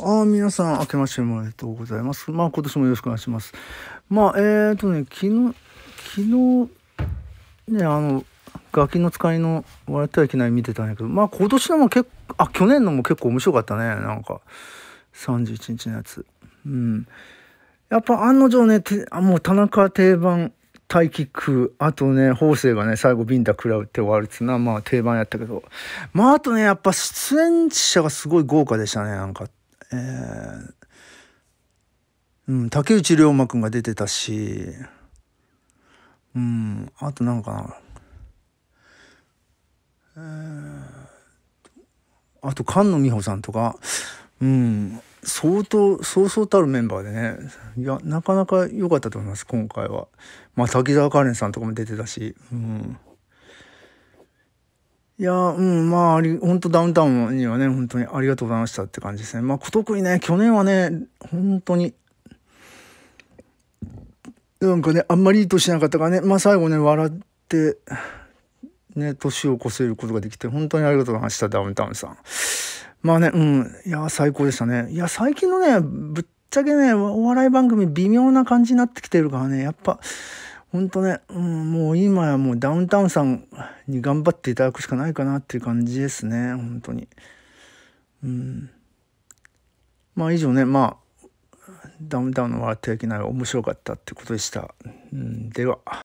あ皆さん、明けましておめでとうございます。まあ、今年もよろしくお願いします。まあ、えーとね、昨日、昨日、ね、あの、ガキの使いの笑ってはいけない見てたんやけど、まあ、今年のも結構、あ、去年のも結構面白かったね、なんか、31日のやつ。うん。やっぱ案の定ね、てあもう田中定番、タイキック、あとね、法政がね、最後ビンタ食らうって終わるっていうのは、まあ定番やったけど。まああとね、やっぱ出演者がすごい豪華でしたね、なんか。えー、うん、竹内涼真君が出てたし、うん、あとなんか、な、えー、あと菅野美穂さんとか、うん、相当、そうそうたるメンバーでね、いや、なかなか良かったと思います、今回は。まあ、滝沢カレンさんとかも出てたし、うん。いや、うん、まあ、本当ダウンタウンにはね、本当にありがとうございましたって感じですね。まあ、特にね、去年はね、本当に、なんかね、あんまりいい年しなかったからね、まあ、最後ね、笑って、ね、年を越せることができて、本当にありがとうございました、ダウンタウンさん。まあね、うん、いや、最高でしたね。いや、最近のね、ぶっちゃけね、お笑い番組微妙な感じになってきてるからね、やっぱ、ほんとね、うん、もう今やもうダウンタウンさんに頑張っていただくしかないかなっていう感じですね、本当に。うん。まあ以上ね、まあ、ダウンタウンの笑ってはいけない面白かったってことでした。うん、では。